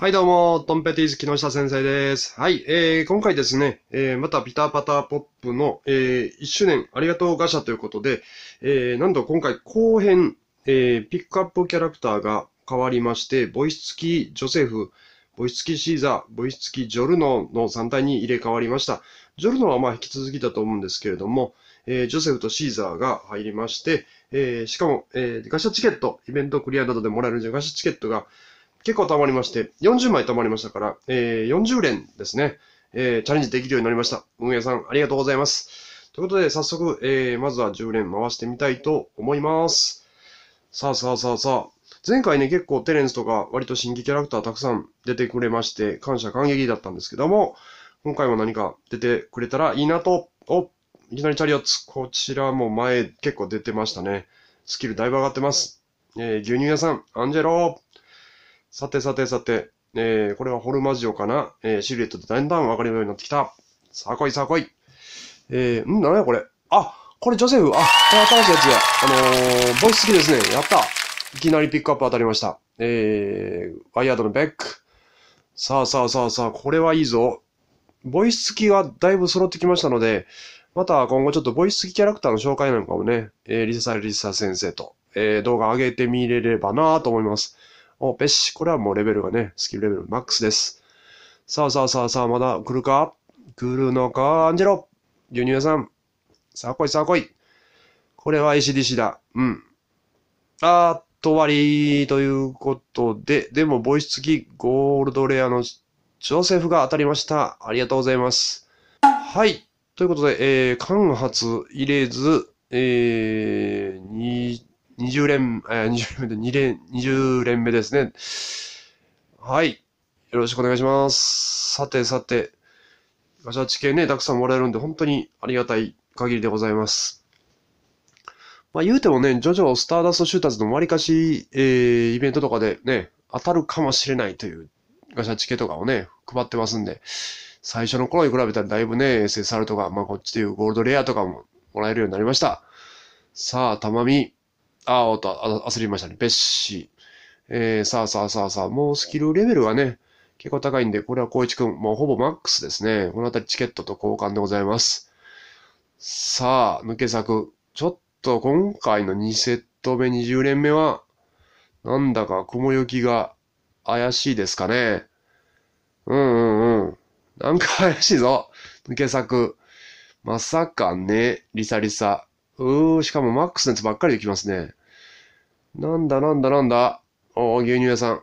はいどうも、トンペティーズ木下先生です。はい、えー、今回ですね、えー、またピターパターポップの、えー、1周年ありがとうガシャということで、えー、なんと今回後編、えー、ピックアップキャラクターが変わりまして、ボイス付きジョセフ、ボイス付きシーザー、ボイス付きジョルノの3体に入れ替わりました。ジョルノはまあ引き続きだと思うんですけれども、えー、ジョセフとシーザーが入りまして、えー、しかも、えー、ガシャチケット、イベントクリアなどでもらえるガシャチケットが、結構溜まりまして、40枚溜まりましたから、えー、40連ですね、えー、チャレンジできるようになりました。運営さん、ありがとうございます。ということで、早速、えー、まずは10連回してみたいと思います。さあさあさあさあ。前回ね、結構テレンスとか割と新規キャラクターたくさん出てくれまして、感謝感激だったんですけども、今回も何か出てくれたらいいなと、お、いきなりチャリオッツ。こちらも前結構出てましたね。スキルだいぶ上がってます。えー、牛乳屋さん、アンジェロー。さてさてさて、えー、これはホルマジオかな、えー、シルエットでだんだんわかるようになってきた。さあ来いさあ来い。えー、んなんやこれ。あ、これジョセフ。あ、これ新しいやつや。あのー、ボイス好きですね。やった。いきなりピックアップ当たりました。えー、ワイヤードのベック。さあさあさあさあ、これはいいぞ。ボイス付きがだいぶ揃ってきましたので、また今後ちょっとボイス付きキャラクターの紹介なんかもね、えー、リササリリサ先生と、えー、動画上げてみれればなと思います。お、べし。これはもうレベルがね、スキルレベルマックスです。さあさあさあさあ、まだ来るか来るのかアンジェロ牛乳屋さん。さあ来いさあ来い。これは ACDC だ。うん。あーっと終わりということで、でもボイス付きゴールドレアのジョセフが当たりました。ありがとうございます。はい。ということで、えー、間髪入れず、えー、20連、えー、20連目で2連、20連目ですね。はい。よろしくお願いします。さてさて、ガチャチケね、たくさんもらえるんで、本当にありがたい限りでございます。まあ言うてもね、ジョジョスターダストシューターズの割かし、えー、イベントとかでね、当たるかもしれないというガチャチケとかをね、配ってますんで、最初の頃に比べたらだいぶね、SSR とか、まあこっちでいうゴールドレアとかももらえるようになりました。さあ、たまみ、ああ、おっと、焦りましたね。ペッシー。えー、さあさあさあさあ、もうスキルレベルはね、結構高いんで、これは光一くん、もうほぼマックスですね。このあたりチケットと交換でございます。さあ、抜け作。ちょっと今回の2セット目、20連目は、なんだか雲行きが怪しいですかね。うんうんうん。なんか怪しいぞ。抜け作。まさかね、リサリサ。うー、しかもマックスのやつばっかりできますね。なんだなんだなんだ。お牛乳屋さん。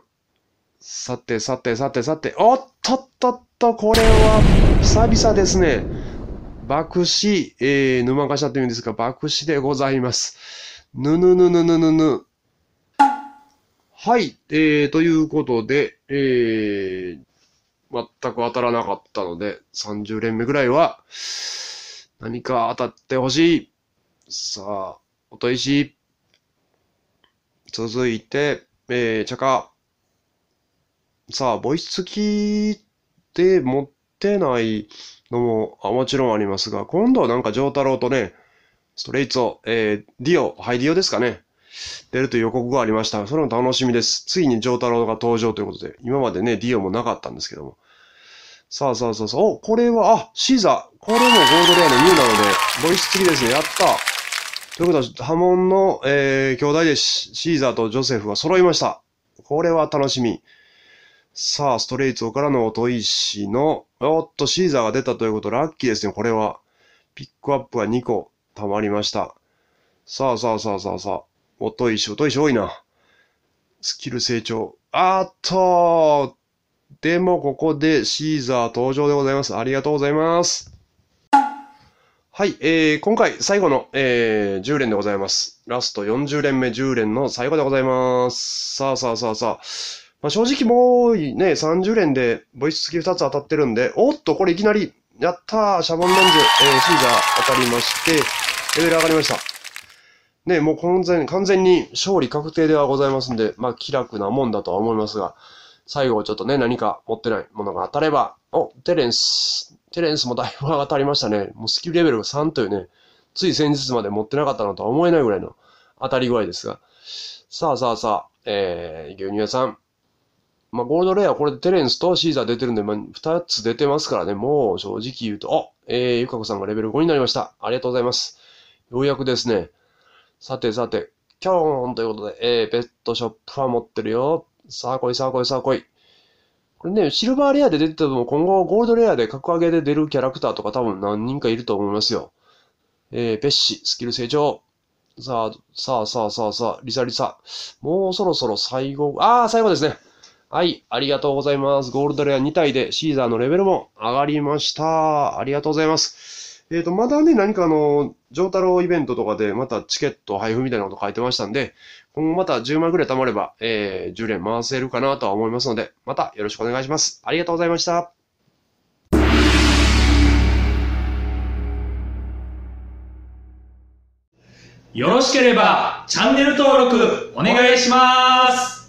さてさてさてさて、おっとっとっと、これは久々ですね。爆死、えー、沼化しゃっていうんですが、爆死でございます。ぬぬぬぬぬぬぬ。はい、えー、ということで、えー、全く当たらなかったので、30連目ぐらいは、何か当たってほしい。さあ、おといし。続いて、えー、チャカ。さあ、ボイス付きで持ってないのもあもちろんありますが、今度はなんか丈太郎とね、ストレイツを、えー、ディオ、ハイディオですかね。出るという予告がありました。それも楽しみです。ついに丈太郎が登場ということで、今までね、ディオもなかったんですけども。さあさあさあさあ、お、これは、あ、シーザー。これもゴールドレアの2なので、ボイス付きですね。やった。ということは、波紋の、えー、兄弟でシーザーとジョセフは揃いました。これは楽しみ。さあ、ストレイツからの音石の、おっと、シーザーが出たということ、ラッキーですね、これは。ピックアップが2個溜まりました。さあさあさあさあさあ。音石、音石多いな。スキル成長。あっとでも、ここでシーザー登場でございます。ありがとうございます。はい、えー、今回最後の、えー、10連でございます。ラスト40連目10連の最後でございます。さあさあさあさあ。まあ、正直もうね、30連でボイス付き2つ当たってるんで、おっと、これいきなり、やったー、シャボンレンズ、えー、シーザー当たりまして、レベル上がりました。ね、もう完全完全に勝利確定ではございますんで、まあ気楽なもんだとは思いますが、最後ちょっとね、何か持ってないものが当たれば、お、テレンス、テレンスもだいぶ上がたりましたね。もうスキルレベルが3というね、つい先日まで持ってなかったのとは思えないぐらいの当たり具合ですが。さあさあさあ、えー、牛乳屋さん。まあ、ゴールドレアはこれでテレンスとシーザー出てるんで、まあ、2つ出てますからね、もう正直言うと、あ、えー、ゆかこさんがレベル5になりました。ありがとうございます。ようやくですね、さてさて、キャーンということで、えー、ペットショップは持ってるよ。さあ来いさあ来いさあ来い。これね、シルバーレアで出てたも、今後ゴールドレアで格上げで出るキャラクターとか多分何人かいると思いますよ。えー、ペッシ、スキル成長。さあ、さあさあさあさあ、リサリサ。もうそろそろ最後、ああ、最後ですね。はい、ありがとうございます。ゴールドレア2体でシーザーのレベルも上がりました。ありがとうございます。えっ、ー、と、まだね、何かあの、上太郎イベントとかで、またチケット配布みたいなこと書いてましたんで、今後また10万ぐらい貯まれば、えー、10連回せるかなとは思いますので、またよろしくお願いします。ありがとうございました。よろしければ、チャンネル登録、お願いします。